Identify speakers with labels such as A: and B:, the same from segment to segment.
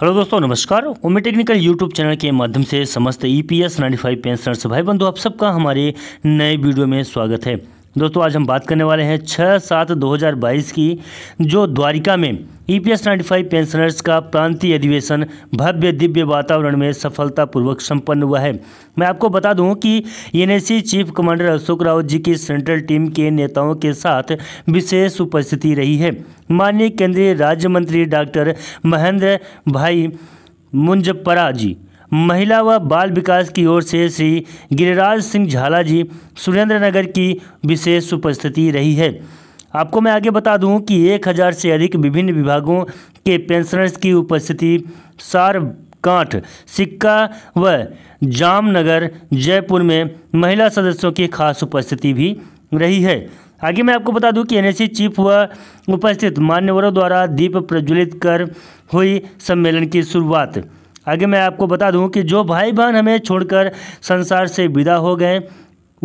A: hello दोस्तों नमस्कार ओमे टेक्निकल यूट्यूब चैनल के माध्यम से समस्त ईपीएस e 95 पेंशनर्स भाई बंधु आप सबका हमारे नए वीडियो में स्वागत है दोस्तों आज हम बात करने वाले हैं छः सात 2022 की जो द्वारिका में E P S ninety five pensioners का प्रांतीय अधिवेशन भव्य दिव्य वातावरण में सफलतापूर्वक संपन्न हुआ है मैं आपको बता दूं कि N chief commander Ashok Rawat ji की सेंट्रल टीम के नेताओं के साथ विशेष उपस्थिति रही है माननीय केंद्रीय राज्य मंत्री डॉक्टर महेंद्र भाई मुंजपरा जी महिला व बाल विकास की ओर से श्री गिरिराज सिंह झाला जी सुरेंद्रनगर की विशेष उपस्थिति रही है आपको मैं आगे बता दूं कि 1000 से अधिक विभिन्न विभागों के पेंशनर्स की उपस्थिति सार कांठ सिक्का व जामनगर जयपुर में महिला सदस्यों की खास उपस्थिति भी रही है आगे मैं आपको बता दूं कि एनएससी चीफ व उपस्थित मान्यवरों द्वारा दीप प्रज्वलित कर हुई सम्मेलन की शुरुआत आगे मैं आपको बता दूं कि जो भाई बहन हमें छोड़कर संसार से विदा हो गए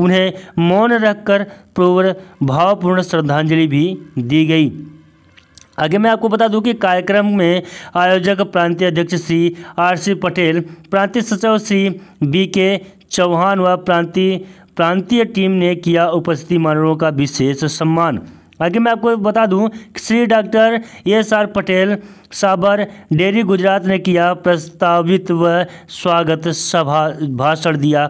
A: उन्हें मौन रखकर प्रवर भावपूर्ण श्रद्धांजलि भी दी गई आगे मैं आपको बता दूं कि कार्यक्रम में आयोजक प्रांतीय अध्यक्ष श्री आर सी पटेल प्रांतीय सचिव श्री बी के चौहान व प्रांतीय प्रांतीय टीम ने किया उपस्थिति मानवों का विशेष सम्मान आगे मैं आपको बता दूं कि Shri doctor S R Patel Sabar dairy Gujarat ने किया प्रस्तावित व स्वागत सभा भाषण दिया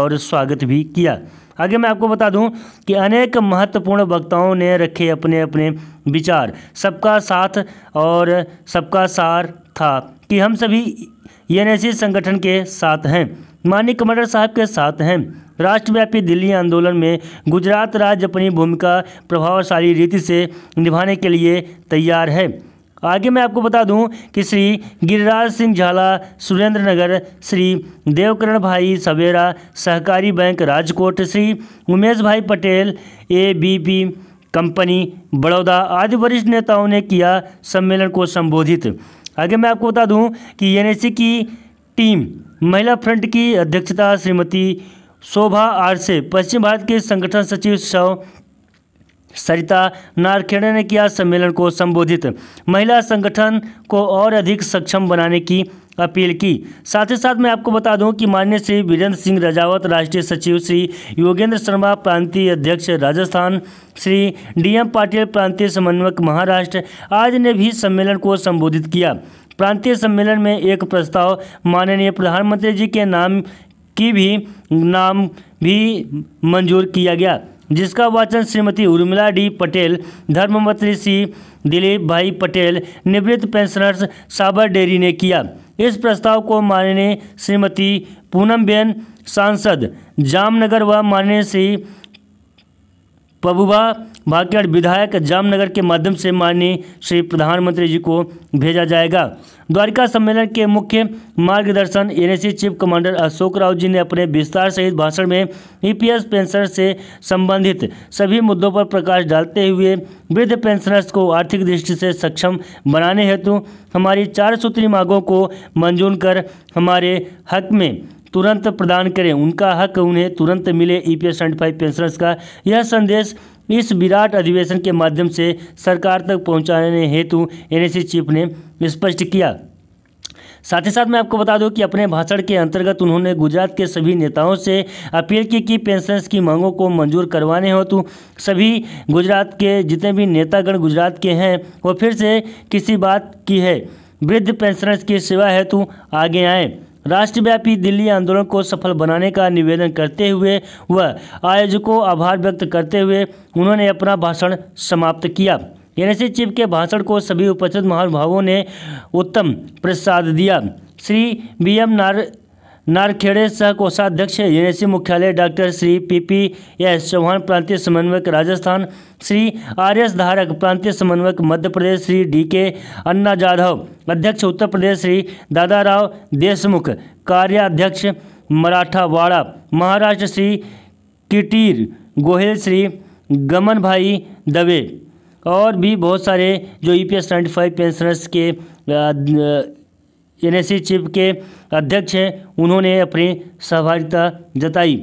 A: और स्वागत भी किया आगे मैं आपको बता दूं कि अनेक महत्वपूर्ण वक्ताओं ने रखे अपने अपने विचार सबका साथ और सबका सार था कि हम सभी एन संगठन के साथ हैं मानिक कमांडर साहब के साथ हैं राष्ट्रव्यापी दिल्ली आंदोलन में गुजरात राज्य अपनी भूमिका प्रभावशाली रीति से निभाने के लिए तैयार है आगे मैं आपको बता दूं कि श्री गिरिराज सिंह झाला सुरेंद्र नगर श्री देवकरण भाई सवेरा सहकारी bank Rajkot Shri Umesh bhai Patel A B P company Baroda आदि वरिष्ठ नेताओं ने किया सम्मेलन को संबोधित आगे मैं आपको बता दूं कि एनएसी की टीम महिला फ्रंट की अध्यक्षता श्रीमती शोभा से पश्चिम भारत के संगठन सचिव सौ सरिता नारखेड़े ने किया सम्मेलन को संबोधित महिला संगठन को और अधिक सक्षम बनाने की अपील की साथ ही साथ मैं आपको बता दूं कि माननीय श्री वीरेंद्र सिंह रजावत राष्ट्रीय सचिव श्री योगेंद्र शर्मा प्रांतीय अध्यक्ष राजस्थान श्री डीएम पाटिल प्रांतीय समन्वयक महाराष्ट्र आज ने भी सम्मेलन को संबोधित किया प्रांतीय सम्मेलन में एक प्रस्ताव माननीय प्रधानमंत्री जी के नाम की भी नाम भी मंजूर किया गया जिसका वाचन श्रीमती उर्मिला डी पटेल धर्ममंत्री सी दिलीप भाई पटेल निवृत्त पेंशनर्स साबर डेरी ने किया इस प्रस्ताव को माननीय श्रीमती पूनमबेन सांसद जामनगर व माननीय श्री पबुबा भाकेड़ विधायक जामनगर के माध्यम से माननीय श्री प्रधानमंत्री जी को भेजा जाएगा द्वारिका सम्मेलन के मुख्य मार्गदर्शन NSC chief commander Ashok Rao ji ने अपने विस्तार सहित भाषण में ईपीएस पेंशन से संबंधित सभी मुद्दों पर प्रकाश डालते हुए वृद्ध पेंशनर्स को आर्थिक दृष्टि से सक्षम बनाने हेतु हमारी चार सूत्री मांगों को मंजूर कर हमारे हक में तुरंत प्रदान करें उनका हक उन्हें तुरंत मिले ई पी एस पेंशनर्स का यह संदेश इस विराट अधिवेशन के माध्यम से सरकार तक पहुंचाने हेतु एनएससी चीफ ने स्पष्ट किया साथ ही साथ मैं आपको बता दूं कि अपने भाषण के अंतर्गत उन्होंने गुजरात के सभी नेताओं से अपील की कि पेंशन की मांगों को मंजूर करवाने हेतु सभी गुजरात के जितने भी नेतागण गुजरात के हैं वो फिर से किसी बात की है वृद्ध पेंशनर्स की सेवा हेतु आगे आएँ राष्ट्रव्यापी दिल्ली आंदोलन को सफल बनाने का निवेदन करते हुए व आयोजकों आभार व्यक्त करते हुए उन्होंने अपना भाषण समाप्त किया एनएसए चीफ के भाषण को सभी उपस्थित महानुभावों ने उत्तम प्रसाद दिया श्री बी एम नार नारखेड़े सह कोषाध्यक्ष यूनिवर्सिटी मुख्यालय doctor Shri P P S Chauhan प्रांतीय समन्वयक राजस्थान श्री आर एस धारक प्रांतीय समन्वयक मध्य प्रदेश श्री डी के अन्ना जाधव अध्यक्ष उत्तर प्रदेश श्री दादाराव देशमुख कार्याध्यक्ष मराठावाड़ा महाराष्ट्र श्री किटीर गोहिल श्री गमन भाई दवे और भी बहुत सारे जो E P S ninety five pensioners के एनएससी चिप के अध्यक्ष हैं उन्होंने अपनी सहभागिता जताई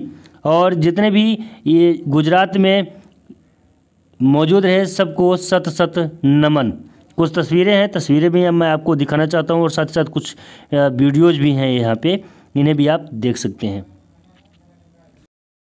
A: और जितने भी ये गुजरात में मौजूद रहे सबको सत सत नमन कुछ तस्वीरें हैं तस्वीरें भी मैं आपको दिखाना चाहता हूँ और साथ ही साथ कुछ वीडियोज़ भी हैं यहाँ पे इन्हें भी आप देख सकते हैं